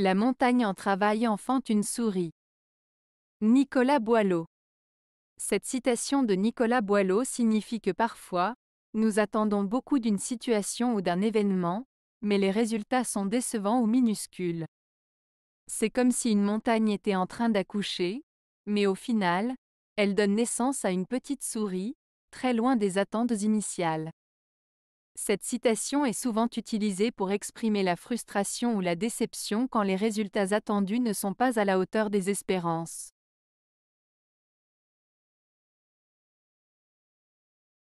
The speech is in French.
La montagne en travail enfante une souris. Nicolas Boileau. Cette citation de Nicolas Boileau signifie que parfois, nous attendons beaucoup d'une situation ou d'un événement, mais les résultats sont décevants ou minuscules. C'est comme si une montagne était en train d'accoucher, mais au final, elle donne naissance à une petite souris, très loin des attentes initiales. Cette citation est souvent utilisée pour exprimer la frustration ou la déception quand les résultats attendus ne sont pas à la hauteur des espérances.